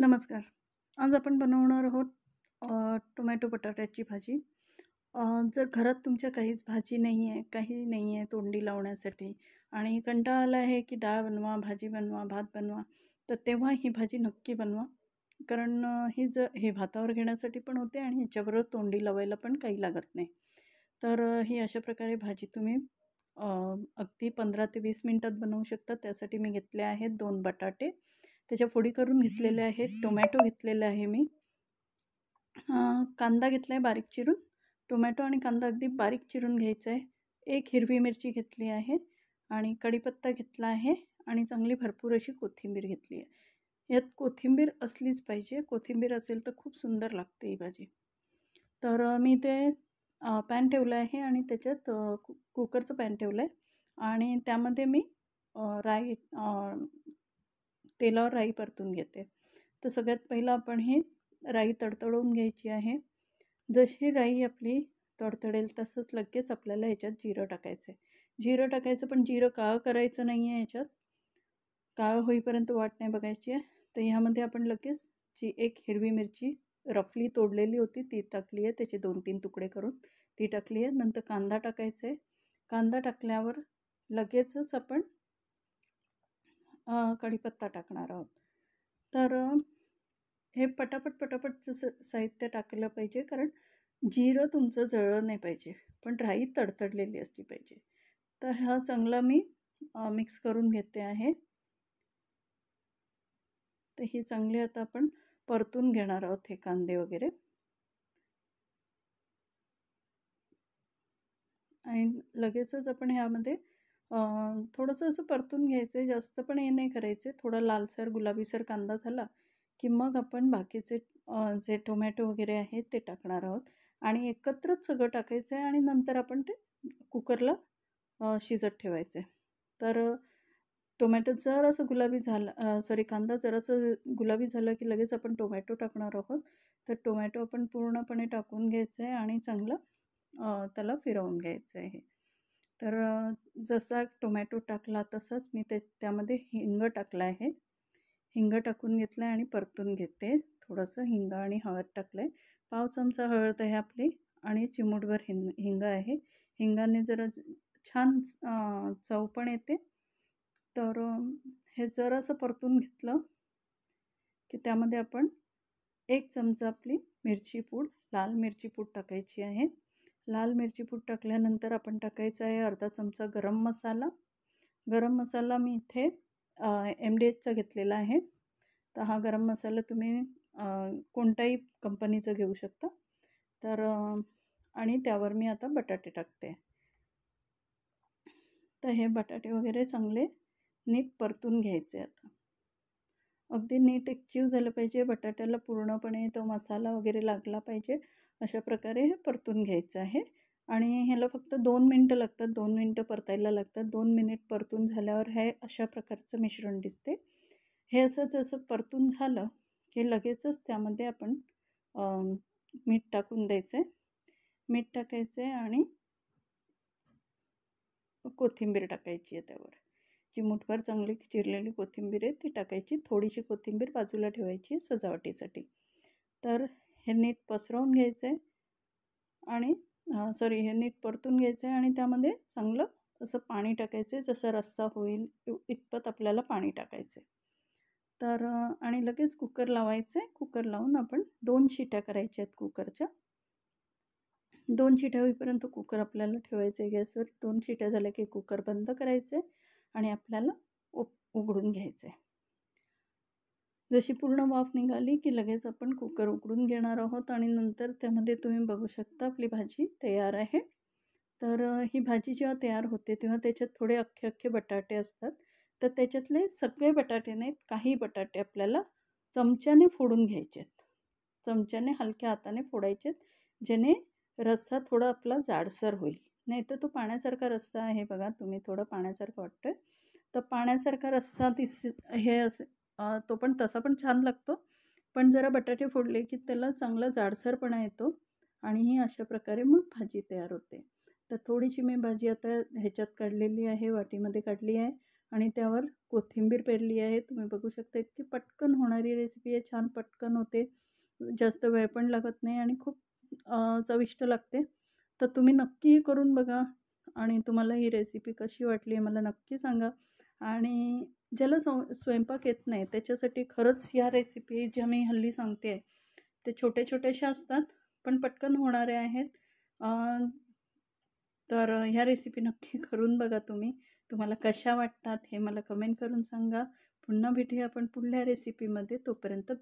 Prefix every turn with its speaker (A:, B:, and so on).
A: नमस्कार आज आपण बनवणार आहोत टोमॅटो बटाट्याची भाजी जर घरात तुमच्या काहीच भाजी नाही आहे काही नाही आहे तोंडी लावण्यासाठी आणि कंटाळा आला आहे की डाळ बनवा भाजी बनवा भात बनवा तर तेव्हा ही भाजी नक्की बनवा कारण ही जर हे भातावर घेण्यासाठी पण होते आणि ह्याच्याबरोबर तोंडी लावायला पण काही लागत नाही तर ही अशा प्रकारे भाजी तुम्ही अगदी पंधरा ते वीस मिनटात बनवू शकता त्यासाठी मी घेतले आहेत दोन बटाटे त्याच्या फोडी करून घेतलेले आहेत टोमॅटो घेतलेले आहे मी कांदा घेतला आहे बारीक चिरून टोमॅटो आणि कांदा अगदी बारीक चिरून घ्यायचा आहे एक हिरवी मिरची घेतली आहे आणि कढीपत्ता घेतला आहे आणि चांगली भरपूर अशी कोथिंबीर घेतली आहे यात कोथिंबीर असलीच पाहिजे कोथिंबीर असेल तर खूप सुंदर लागते ही भाजी तर मी ते पॅन ठेवलं आहे आणि त्याच्यात कुकरचं पॅन ठेवलं आहे आणि त्यामध्ये मी राय तेलावर राई परतून घेते तर सगळ्यात पहिलं आपण हे राई तडतडवून घ्यायची आहे जशी राई आपली तडतडेल तसंच लगेच आपल्याला ह्याच्यात जिरं टाकायचं आहे जिरं टाकायचं पण जिरं काळं करायचं नाही आहे ह्याच्यात काळं होईपर्यंत वाट नाही बघायची आहे तर ह्यामध्ये आपण लगेच जी एक हिरवी मिरची रफली तोडलेली होती ती टाकली आहे त्याचे दोन तीन तुकडे करून ती टाकली आहे नंतर कांदा टाकायचा आहे कांदा टाकल्यावर लगेचच आपण कढीपत्ता टाकणार आहोत तर हे पटापट पटापट स साहित्य टाकलं पाहिजे कारण जिरं तुमचं जळलं नाही पाहिजे पण राई तडतडलेली असली पाहिजे तर हा चांगला मी मिक्स करून घेते आहे तर ही चांगली आता आपण परतून घेणार आहोत हे कांदे वगैरे आणि लगेचच आपण ह्यामध्ये थोडंसं असं परतून घ्यायचं आहे जास्त पण हे नाही करायचे थोडं लालसर गुलाबीसर कांदा झाला की मग आपण बाकीचे जे टोमॅटो वगैरे आहेत ते टाकणार आहोत आणि एकत्रच सगळं टाकायचं आहे आणि नंतर आपण ते कुकरला शिजत ठेवायचं आहे तर टोमॅटो जर असं गुलाबी झालं सॉरी कांदा जर असं गुलाबी झालं की लगेच आपण टोमॅटो टाकणार आहोत तर टोमॅटो आपण पूर्णपणे टाकून घ्यायचं आहे आणि चांगलं त्याला फिरवून घ्यायचं आहे तर जसा टोमॅटो टाकला तसंच मी ते त्यामध्ये हिंग टाकलं आहे हिंग टाकून घेतलं आहे आणि परतून घेते थोडंसं हिंग आणि हळद टाकलं आहे पाव चमचा हळद आहे आपली आणि चिमूटभर हिंग हिंग आहे हिंगाने जरा छान चव पण येते तर हे जरासं परतून घेतलं की त्यामध्ये आपण एक चमचा आपली मिरची पूड लाल मिरची पूड टाकायची आहे लाल मिरची पूड टाकल्यानंतर आपण टाकायचं आहे अर्धा चमचा गरम मसाला गरम मसाला मी इथे एम डी एचचा घेतलेला आहे तर हा गरम मसाला तुम्ही कोणत्याही कंपनीचा घेऊ शकता तर आणि त्यावर मी आता बटाटे टाकते तर हे बटाटे वगैरे चांगले नीट परतून घ्यायचे आता अगदी नीट एक्चिव झालं पाहिजे बटाट्याला पूर्णपणे तो मसाला वगैरे लागला पाहिजे अशा प्रकारे हे परतून घ्यायचं आहे आणि ह्याला फक्त दोन मिनटं लागतात दोन मिनटं परतायला लागतात दोन मिनिट परतून झाल्यावर हे अशा प्रकारचं मिश्रण दिसते हे असं जसं परतून झालं की लगेचच त्यामध्ये आपण मीठ टाकून द्यायचं आहे मीठ टाकायचं आहे आणि कोथिंबीर टाकायची आहे त्यावर जी चिमूटभर चांगली चिरलेली कोथिंबीर आहे ती टाकायची थोडीशी कोथिंबीर बाजूला ठेवायची सजावटीसाठी तर हे नीट पसरवून घ्यायचं आहे आणि सॉरी हे नीट परतून घ्यायचं आहे आणि त्यामध्ये चांगलं असं पाणी टाकायचं आहे जसं रस्सा होईल इतपत आपल्याला पाणी टाकायचं आहे तर आणि लगेच कुकर लावायचं आहे कुकर लावून आपण दोन शिट्या करायच्या आहेत कुकरच्या दोन शिट्या होईपर्यंत कुकर आपल्याला ठेवायचं आहे गॅसवर दोन शिट्या झाल्या की कुकर बंद करायचं आहे आणि आपल्याला उघडून घ्यायचं आहे जशी पूर्ण वाफ निघाली की लगेच आपण कुकर उघडून घेणार आहोत आणि नंतर त्यामध्ये तुम्ही बघू शकता आपली भाजी तयार आहे तर ही भाजी जेव्हा तयार होते तेव्हा त्याच्यात थोडे अख्खे अख्खे बटाटे असतात तर त्याच्यातले सगळे बटाटे नाहीत काही बटाटे आपल्याला चमच्याने फोडून घ्यायचे आहेत चमच्याने हलक्या हाताने फोडायचे आहेत जेणे रस्सा थोडा आपला जाडसर होईल नाही तर तो पाण्यासारखा रस्ता आहे बघा तुम्ही थोडं पाण्यासारखं वाटतं तर पाण्यासारखा रस्ता दिस हे असे तो पण तसा पण छान लागतो पण जरा बटाटे फोडले की त्याला चांगला जाडसरपणा येतो आणि ही अशा प्रकारे मग भाजी तयार होते तर थोडीशी मी भाजी आता ह्याच्यात काढलेली आहे वाटीमध्ये काढली आहे आणि त्यावर कोथिंबीर पेरली आहे तुम्ही बघू शकता इतकी पटकन होणारी रेसिपी आहे छान पटकन होते जास्त वेळ पण लागत नाही आणि खूप चविष्ट लागते तर तुम्ही नक्की करून बघा आणि तुम्हाला ही रेसिपी कशी वाटली मला नक्की सांगा आणि ज्याला सं स्वयंपाक येत नाही त्याच्यासाठी खरंच ह्या रेसिपी ज्या मी हल्ली सांगते आहे ते छोटे छोट्याशा असतात पण पटकन होणारे आहेत तर ह्या रेसिपी नक्की करून बघा तुम्ही तुम्हाला कशा वाटतात हे मला कमेंट करून सांगा पुन्हा भेटूया आपण पुढल्या रेसिपीमध्ये तोपर्यंत